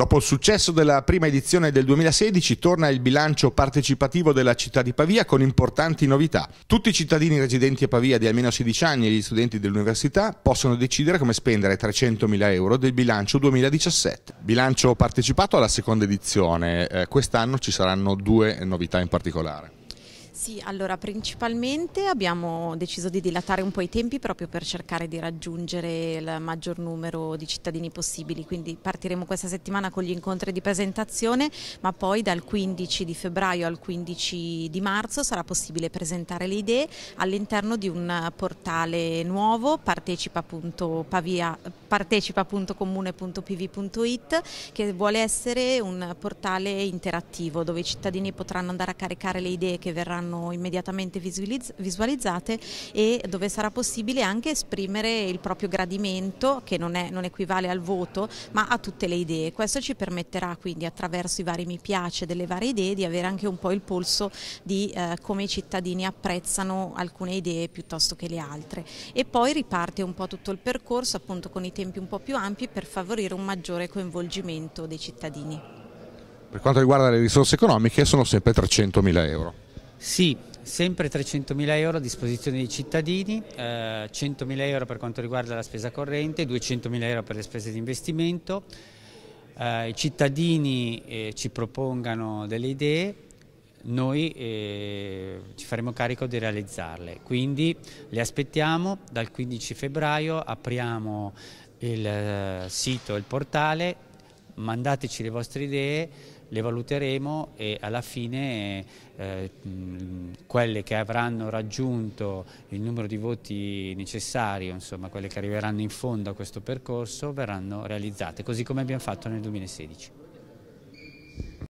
Dopo il successo della prima edizione del 2016 torna il bilancio partecipativo della città di Pavia con importanti novità. Tutti i cittadini residenti a Pavia di almeno 16 anni e gli studenti dell'università possono decidere come spendere 300.000 euro del bilancio 2017. Bilancio partecipato alla seconda edizione, eh, quest'anno ci saranno due novità in particolare. Sì, allora principalmente abbiamo deciso di dilatare un po' i tempi proprio per cercare di raggiungere il maggior numero di cittadini possibili, quindi partiremo questa settimana con gli incontri di presentazione, ma poi dal 15 di febbraio al 15 di marzo sarà possibile presentare le idee all'interno di un portale nuovo, partecipa.pavia.com partecipa.comune.pv.it che vuole essere un portale interattivo dove i cittadini potranno andare a caricare le idee che verranno saranno immediatamente visualizzate e dove sarà possibile anche esprimere il proprio gradimento che non, è, non equivale al voto ma a tutte le idee. Questo ci permetterà quindi attraverso i vari mi piace delle varie idee di avere anche un po' il polso di eh, come i cittadini apprezzano alcune idee piuttosto che le altre e poi riparte un po' tutto il percorso appunto con i tempi un po' più ampi per favorire un maggiore coinvolgimento dei cittadini. Per quanto riguarda le risorse economiche sono sempre 300.000 euro. Sì, sempre 300.000 euro a disposizione dei cittadini, eh, 100.000 euro per quanto riguarda la spesa corrente, 200.000 euro per le spese di investimento. Eh, I cittadini eh, ci propongano delle idee, noi eh, ci faremo carico di realizzarle. Quindi le aspettiamo, dal 15 febbraio apriamo il eh, sito, il portale, mandateci le vostre idee le valuteremo e alla fine eh, quelle che avranno raggiunto il numero di voti necessario, insomma quelle che arriveranno in fondo a questo percorso, verranno realizzate, così come abbiamo fatto nel 2016.